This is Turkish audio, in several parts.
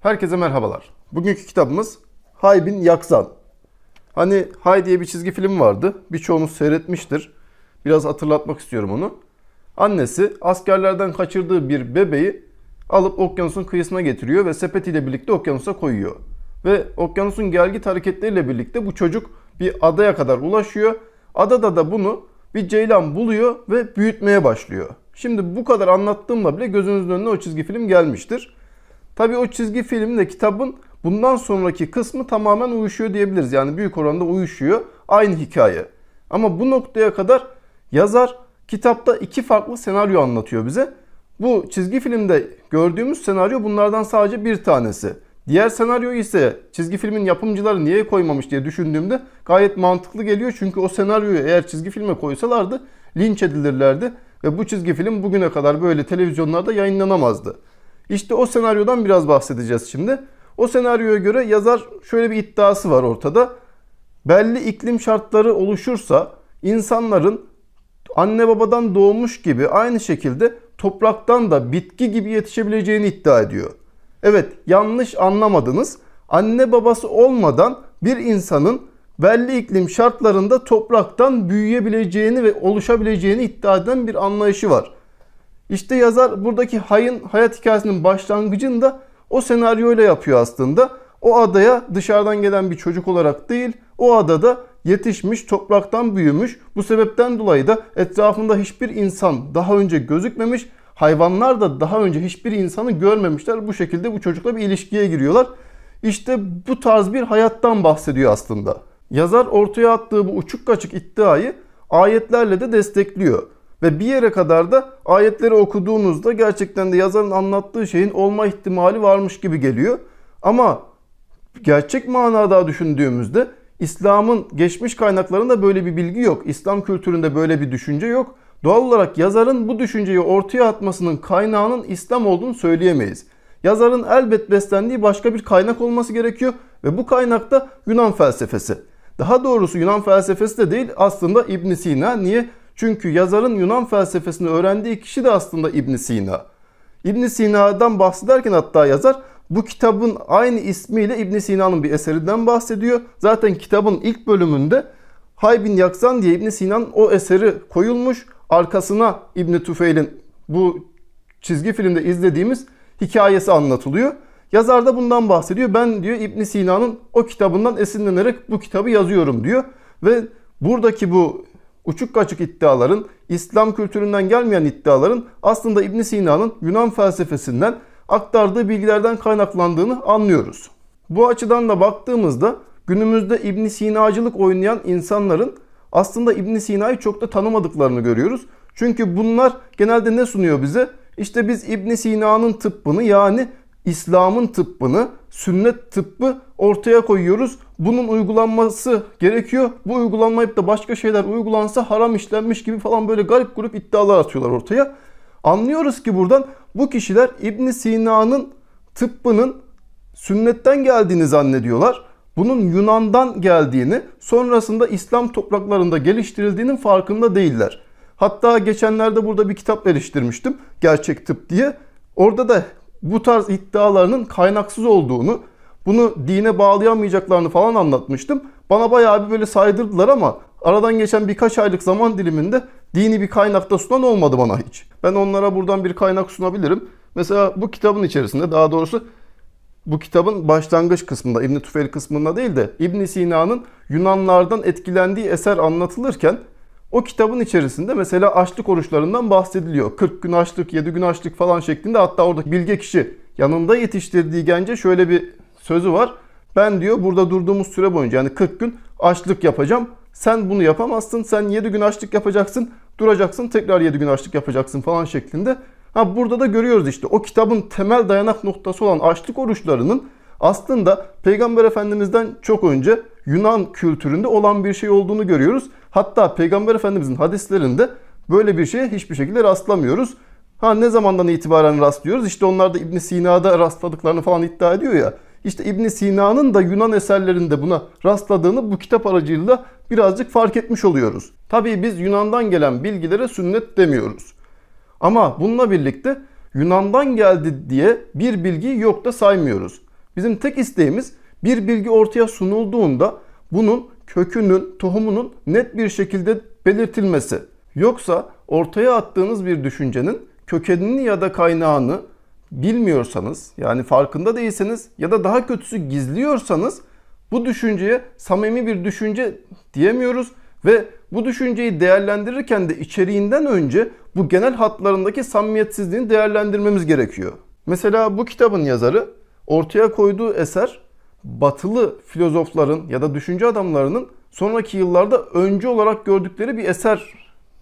Herkese merhabalar. Bugünkü kitabımız Haybin Yaksan. Hani Hay diye bir çizgi film vardı. Birçoğunuz seyretmiştir. Biraz hatırlatmak istiyorum onu. Annesi askerlerden kaçırdığı bir bebeği alıp okyanusun kıyısına getiriyor ve sepetiyle birlikte okyanusa koyuyor. Ve okyanusun gelgit hareketleriyle birlikte bu çocuk bir adaya kadar ulaşıyor. Adada da bunu bir ceylan buluyor ve büyütmeye başlıyor. Şimdi bu kadar anlattığımda bile gözünüzün önüne o çizgi film gelmiştir. Tabi o çizgi filmle kitabın bundan sonraki kısmı tamamen uyuşuyor diyebiliriz. Yani büyük oranda uyuşuyor. Aynı hikaye. Ama bu noktaya kadar yazar kitapta iki farklı senaryo anlatıyor bize. Bu çizgi filmde gördüğümüz senaryo bunlardan sadece bir tanesi. Diğer senaryo ise çizgi filmin yapımcıları niye koymamış diye düşündüğümde gayet mantıklı geliyor. Çünkü o senaryoyu eğer çizgi filme koysalardı linç edilirlerdi. Ve bu çizgi film bugüne kadar böyle televizyonlarda yayınlanamazdı. İşte o senaryodan biraz bahsedeceğiz şimdi. O senaryoya göre yazar şöyle bir iddiası var ortada. Belli iklim şartları oluşursa insanların anne babadan doğmuş gibi aynı şekilde topraktan da bitki gibi yetişebileceğini iddia ediyor. Evet yanlış anlamadınız. Anne babası olmadan bir insanın belli iklim şartlarında topraktan büyüyebileceğini ve oluşabileceğini iddia eden bir anlayışı var. İşte yazar buradaki Hay'ın hayat hikayesinin başlangıcını da o senaryoyla yapıyor aslında. O adaya dışarıdan gelen bir çocuk olarak değil, o adada yetişmiş, topraktan büyümüş. Bu sebepten dolayı da etrafında hiçbir insan daha önce gözükmemiş. Hayvanlar da daha önce hiçbir insanı görmemişler. Bu şekilde bu çocukla bir ilişkiye giriyorlar. İşte bu tarz bir hayattan bahsediyor aslında. Yazar ortaya attığı bu uçuk kaçık iddiayı ayetlerle de destekliyor. Ve bir yere kadar da ayetleri okuduğunuzda gerçekten de yazarın anlattığı şeyin olma ihtimali varmış gibi geliyor. Ama gerçek manada düşündüğümüzde İslam'ın geçmiş kaynaklarında böyle bir bilgi yok. İslam kültüründe böyle bir düşünce yok. Doğal olarak yazarın bu düşünceyi ortaya atmasının kaynağının İslam olduğunu söyleyemeyiz. Yazarın elbet beslendiği başka bir kaynak olması gerekiyor ve bu kaynak da Yunan felsefesi. Daha doğrusu Yunan felsefesi de değil aslında İbn Sina. Niye? Çünkü yazarın Yunan felsefesini öğrendiği kişi de aslında İbn Sina. İbn Sina'dan bahsederken hatta yazar bu kitabın aynı ismiyle İbn Sina'nın bir eserinden bahsediyor. Zaten kitabın ilk bölümünde Haybin Yaksan diye İbn Sina'nın o eseri koyulmuş. Arkasına İbn Tufeil'in bu çizgi filmde izlediğimiz hikayesi anlatılıyor. Yazar da bundan bahsediyor. Ben diyor İbn Sina'nın o kitabından esinlenerek bu kitabı yazıyorum diyor. Ve buradaki bu uçuk kaçık iddiaların, İslam kültüründen gelmeyen iddiaların aslında İbn Sina'nın Yunan felsefesinden aktardığı bilgilerden kaynaklandığını anlıyoruz. Bu açıdan da baktığımızda günümüzde ibn Sina'cılık oynayan insanların aslında İbn Sina'yı çok da tanımadıklarını görüyoruz. Çünkü bunlar genelde ne sunuyor bize? İşte biz İbn Sina'nın tıbbını yani İslam'ın tıbbını, sünnet tıbbı ortaya koyuyoruz bunun uygulanması gerekiyor. Bu uygulanmayıp da başka şeyler uygulansa haram işlenmiş gibi falan böyle garip grup iddialar atıyorlar ortaya. Anlıyoruz ki buradan bu kişiler İbn Sina'nın tıbbının sünnetten geldiğini zannediyorlar. Bunun Yunan'dan geldiğini, sonrasında İslam topraklarında geliştirildiğinin farkında değiller. Hatta geçenlerde burada bir kitap geliştirmiştim. Gerçek tıp diye. Orada da bu tarz iddialarının kaynaksız olduğunu, bunu dine bağlayamayacaklarını falan anlatmıştım. Bana bayağı bir böyle saydırdılar ama aradan geçen birkaç aylık zaman diliminde dini bir kaynakta sunan olmadı bana hiç. Ben onlara buradan bir kaynak sunabilirim. Mesela bu kitabın içerisinde daha doğrusu bu kitabın başlangıç kısmında İbn Tufel kısmında değil de İbn Sina'nın Yunanlardan etkilendiği eser anlatılırken o kitabın içerisinde mesela açlık oruçlarından bahsediliyor. 40 gün açlık, 7 gün açlık falan şeklinde hatta orada bilge kişi yanında yetiştirdiği gence şöyle bir sözü var. Ben diyor burada durduğumuz süre boyunca yani 40 gün açlık yapacağım. Sen bunu yapamazsın. Sen 7 gün açlık yapacaksın. Duracaksın tekrar 7 gün açlık yapacaksın falan şeklinde. Ha burada da görüyoruz işte o kitabın temel dayanak noktası olan açlık oruçlarının aslında Peygamber Efendimiz'den çok önce Yunan kültüründe olan bir şey olduğunu görüyoruz. Hatta Peygamber Efendimiz'in hadislerinde böyle bir şeye hiçbir şekilde rastlamıyoruz. Ha ne zamandan itibaren rastlıyoruz? İşte onlar da İbn Sina'da rastladıklarını falan iddia ediyor ya. İşte İbn Sina'nın da Yunan eserlerinde buna rastladığını bu kitap aracıyla birazcık fark etmiş oluyoruz. Tabii biz Yunan'dan gelen bilgilere sünnet demiyoruz. Ama bununla birlikte Yunan'dan geldi diye bir bilgiyi yok da saymıyoruz. Bizim tek isteğimiz bir bilgi ortaya sunulduğunda bunun kökünün, tohumunun net bir şekilde belirtilmesi. Yoksa ortaya attığınız bir düşüncenin kökenini ya da kaynağını bilmiyorsanız yani farkında değilseniz ya da daha kötüsü gizliyorsanız bu düşünceye samimi bir düşünce diyemiyoruz ve bu düşünceyi değerlendirirken de içeriğinden önce bu genel hatlarındaki samimiyetsizliğini değerlendirmemiz gerekiyor. Mesela bu kitabın yazarı ortaya koyduğu eser batılı filozofların ya da düşünce adamlarının sonraki yıllarda öncü olarak gördükleri bir eser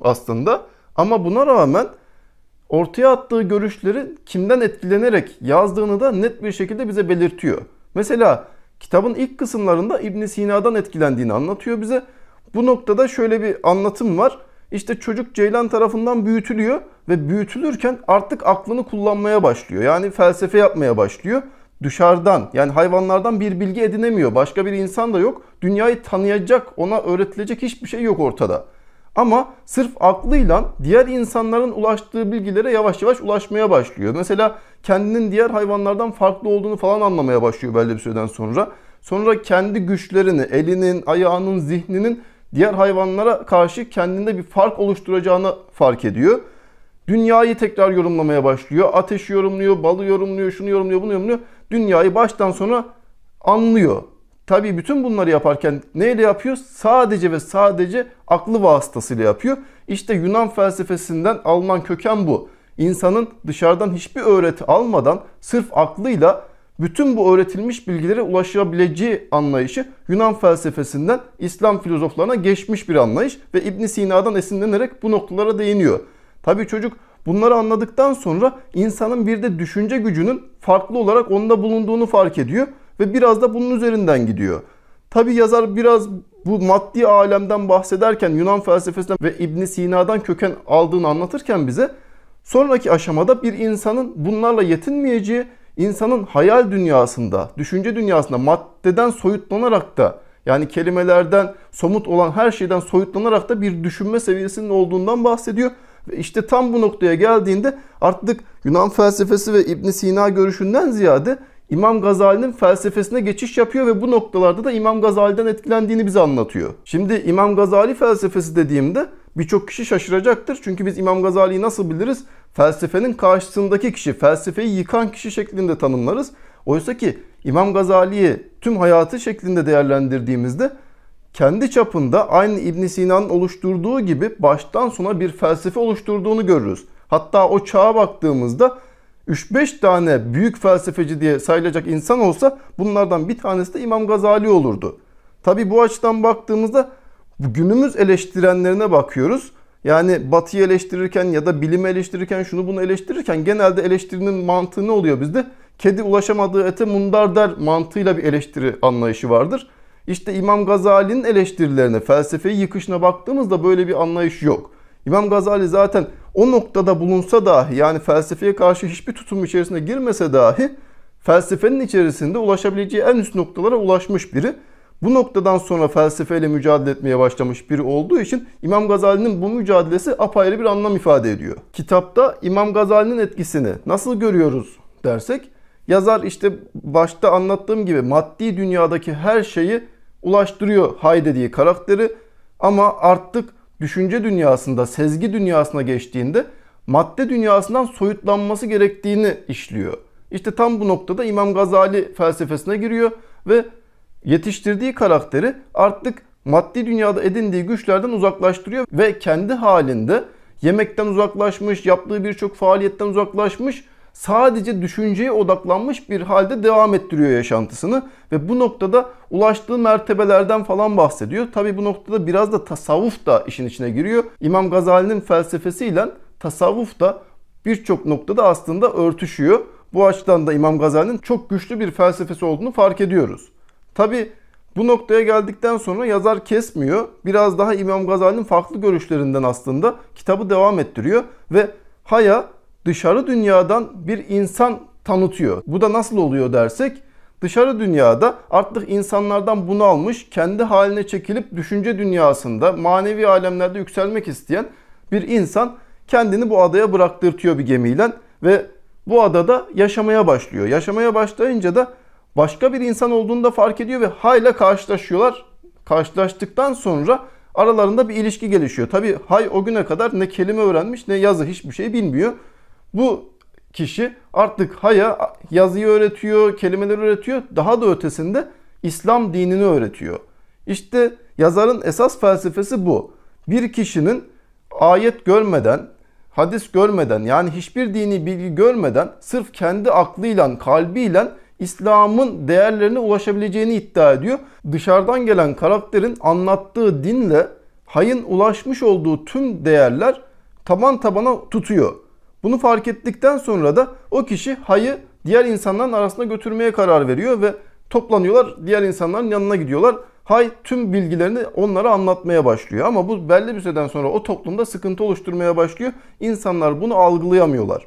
aslında. Ama buna rağmen ortaya attığı görüşleri kimden etkilenerek yazdığını da net bir şekilde bize belirtiyor. Mesela kitabın ilk kısımlarında İbn Sina'dan etkilendiğini anlatıyor bize. Bu noktada şöyle bir anlatım var. İşte çocuk Ceylan tarafından büyütülüyor ve büyütülürken artık aklını kullanmaya başlıyor. Yani felsefe yapmaya başlıyor. Dışarıdan yani hayvanlardan bir bilgi edinemiyor. Başka bir insan da yok. Dünyayı tanıyacak, ona öğretilecek hiçbir şey yok ortada. Ama sırf aklıyla diğer insanların ulaştığı bilgilere yavaş yavaş ulaşmaya başlıyor. Mesela kendinin diğer hayvanlardan farklı olduğunu falan anlamaya başlıyor belli bir süreden sonra. Sonra kendi güçlerini, elinin, ayağının, zihninin diğer hayvanlara karşı kendinde bir fark oluşturacağını fark ediyor. Dünyayı tekrar yorumlamaya başlıyor. Ateşi yorumluyor, balı yorumluyor, şunu yorumluyor, bunu yorumluyor. Dünyayı baştan sona anlıyor. Tabii bütün bunları yaparken neyle yapıyor? Sadece ve sadece aklı vasıtasıyla yapıyor. İşte Yunan felsefesinden Alman köken bu. İnsanın dışarıdan hiçbir öğreti almadan sırf aklıyla bütün bu öğretilmiş bilgilere ulaşabileceği anlayışı Yunan felsefesinden İslam filozoflarına geçmiş bir anlayış ve İbn Sina'dan esinlenerek bu noktalara değiniyor. Tabii çocuk bunları anladıktan sonra insanın bir de düşünce gücünün farklı olarak onda bulunduğunu fark ediyor ve biraz da bunun üzerinden gidiyor. Tabi yazar biraz bu maddi alemden bahsederken Yunan felsefesinden ve İbn Sina'dan köken aldığını anlatırken bize sonraki aşamada bir insanın bunlarla yetinmeyeceği insanın hayal dünyasında, düşünce dünyasında maddeden soyutlanarak da yani kelimelerden, somut olan her şeyden soyutlanarak da bir düşünme seviyesinin olduğundan bahsediyor. Ve işte tam bu noktaya geldiğinde artık Yunan felsefesi ve İbn Sina görüşünden ziyade İmam Gazali'nin felsefesine geçiş yapıyor ve bu noktalarda da İmam Gazali'den etkilendiğini bize anlatıyor. Şimdi İmam Gazali felsefesi dediğimde birçok kişi şaşıracaktır. Çünkü biz İmam Gazali'yi nasıl biliriz? Felsefenin karşısındaki kişi, felsefeyi yıkan kişi şeklinde tanımlarız. Oysa ki İmam Gazali'yi tüm hayatı şeklinde değerlendirdiğimizde kendi çapında aynı İbn Sina'nın oluşturduğu gibi baştan sona bir felsefe oluşturduğunu görürüz. Hatta o çağa baktığımızda 3-5 tane büyük felsefeci diye sayılacak insan olsa bunlardan bir tanesi de İmam Gazali olurdu. Tabi bu açıdan baktığımızda günümüz eleştirenlerine bakıyoruz. Yani batıyı eleştirirken ya da bilimi eleştirirken şunu bunu eleştirirken genelde eleştirinin mantığı ne oluyor bizde? Kedi ulaşamadığı ete mundar der mantığıyla bir eleştiri anlayışı vardır. İşte İmam Gazali'nin eleştirilerine, felsefeyi yıkışına baktığımızda böyle bir anlayış yok. İmam Gazali zaten o noktada bulunsa dahi yani felsefeye karşı hiçbir tutum içerisinde girmese dahi felsefenin içerisinde ulaşabileceği en üst noktalara ulaşmış biri. Bu noktadan sonra felsefeyle mücadele etmeye başlamış biri olduğu için İmam Gazali'nin bu mücadelesi apayrı bir anlam ifade ediyor. Kitapta İmam Gazali'nin etkisini nasıl görüyoruz dersek yazar işte başta anlattığım gibi maddi dünyadaki her şeyi ulaştırıyor Hayde diye karakteri ama artık düşünce dünyasında, sezgi dünyasına geçtiğinde madde dünyasından soyutlanması gerektiğini işliyor. İşte tam bu noktada İmam Gazali felsefesine giriyor ve yetiştirdiği karakteri artık maddi dünyada edindiği güçlerden uzaklaştırıyor ve kendi halinde yemekten uzaklaşmış, yaptığı birçok faaliyetten uzaklaşmış sadece düşünceye odaklanmış bir halde devam ettiriyor yaşantısını ve bu noktada ulaştığı mertebelerden falan bahsediyor. Tabi bu noktada biraz da tasavvuf da işin içine giriyor. İmam Gazali'nin felsefesiyle tasavvuf da birçok noktada aslında örtüşüyor. Bu açıdan da İmam Gazali'nin çok güçlü bir felsefesi olduğunu fark ediyoruz. Tabi bu noktaya geldikten sonra yazar kesmiyor. Biraz daha İmam Gazali'nin farklı görüşlerinden aslında kitabı devam ettiriyor ve Haya dışarı dünyadan bir insan tanıtıyor. Bu da nasıl oluyor dersek dışarı dünyada artık insanlardan bunu almış, kendi haline çekilip düşünce dünyasında, manevi alemlerde yükselmek isteyen bir insan kendini bu adaya bıraktırtıyor bir gemiyle ve bu adada yaşamaya başlıyor. Yaşamaya başlayınca da başka bir insan olduğunu da fark ediyor ve hayla karşılaşıyorlar. Karşılaştıktan sonra aralarında bir ilişki gelişiyor. Tabii hay o güne kadar ne kelime öğrenmiş ne yazı hiçbir şey bilmiyor. Bu kişi artık haya yazıyı öğretiyor, kelimeleri öğretiyor. Daha da ötesinde İslam dinini öğretiyor. İşte yazarın esas felsefesi bu. Bir kişinin ayet görmeden, hadis görmeden yani hiçbir dini bilgi görmeden sırf kendi aklıyla, kalbiyle İslam'ın değerlerine ulaşabileceğini iddia ediyor. Dışarıdan gelen karakterin anlattığı dinle hayın ulaşmış olduğu tüm değerler taban tabana tutuyor. Bunu fark ettikten sonra da o kişi hayı diğer insanların arasına götürmeye karar veriyor ve toplanıyorlar diğer insanların yanına gidiyorlar. Hay tüm bilgilerini onlara anlatmaya başlıyor ama bu belli bir süreden sonra o toplumda sıkıntı oluşturmaya başlıyor. İnsanlar bunu algılayamıyorlar.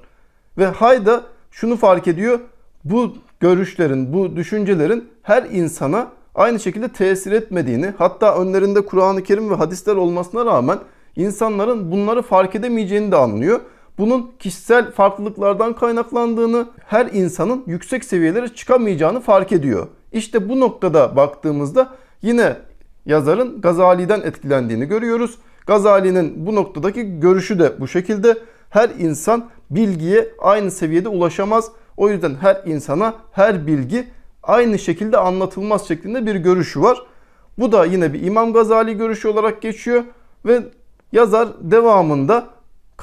Ve Hay da şunu fark ediyor. Bu görüşlerin, bu düşüncelerin her insana aynı şekilde tesir etmediğini, hatta önlerinde Kur'an-ı Kerim ve hadisler olmasına rağmen insanların bunları fark edemeyeceğini de anlıyor bunun kişisel farklılıklardan kaynaklandığını, her insanın yüksek seviyelere çıkamayacağını fark ediyor. İşte bu noktada baktığımızda yine yazarın Gazali'den etkilendiğini görüyoruz. Gazali'nin bu noktadaki görüşü de bu şekilde. Her insan bilgiye aynı seviyede ulaşamaz. O yüzden her insana her bilgi aynı şekilde anlatılmaz şeklinde bir görüşü var. Bu da yine bir İmam Gazali görüşü olarak geçiyor ve yazar devamında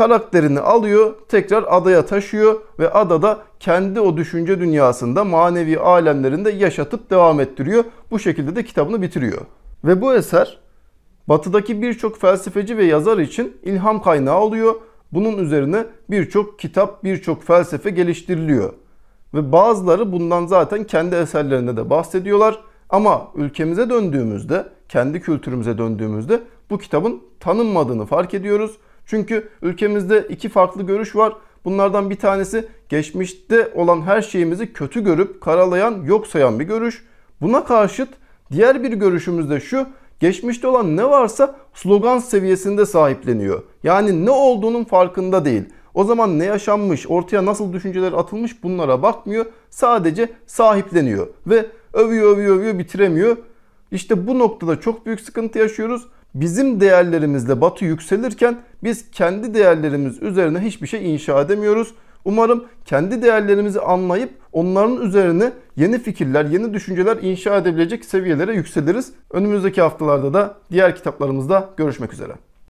karakterini alıyor, tekrar adaya taşıyor ve adada kendi o düşünce dünyasında manevi alemlerinde yaşatıp devam ettiriyor. Bu şekilde de kitabını bitiriyor. Ve bu eser batıdaki birçok felsefeci ve yazar için ilham kaynağı oluyor. Bunun üzerine birçok kitap, birçok felsefe geliştiriliyor. Ve bazıları bundan zaten kendi eserlerinde de bahsediyorlar. Ama ülkemize döndüğümüzde, kendi kültürümüze döndüğümüzde bu kitabın tanınmadığını fark ediyoruz çünkü ülkemizde iki farklı görüş var. Bunlardan bir tanesi geçmişte olan her şeyimizi kötü görüp karalayan, yok sayan bir görüş. Buna karşıt diğer bir görüşümüz de şu. Geçmişte olan ne varsa slogan seviyesinde sahipleniyor. Yani ne olduğunun farkında değil. O zaman ne yaşanmış, ortaya nasıl düşünceler atılmış bunlara bakmıyor. Sadece sahipleniyor ve övüyor övüyor övüyor bitiremiyor. İşte bu noktada çok büyük sıkıntı yaşıyoruz bizim değerlerimizle Batı yükselirken biz kendi değerlerimiz üzerine hiçbir şey inşa edemiyoruz. Umarım kendi değerlerimizi anlayıp onların üzerine yeni fikirler, yeni düşünceler inşa edebilecek seviyelere yükseliriz. Önümüzdeki haftalarda da diğer kitaplarımızda görüşmek üzere.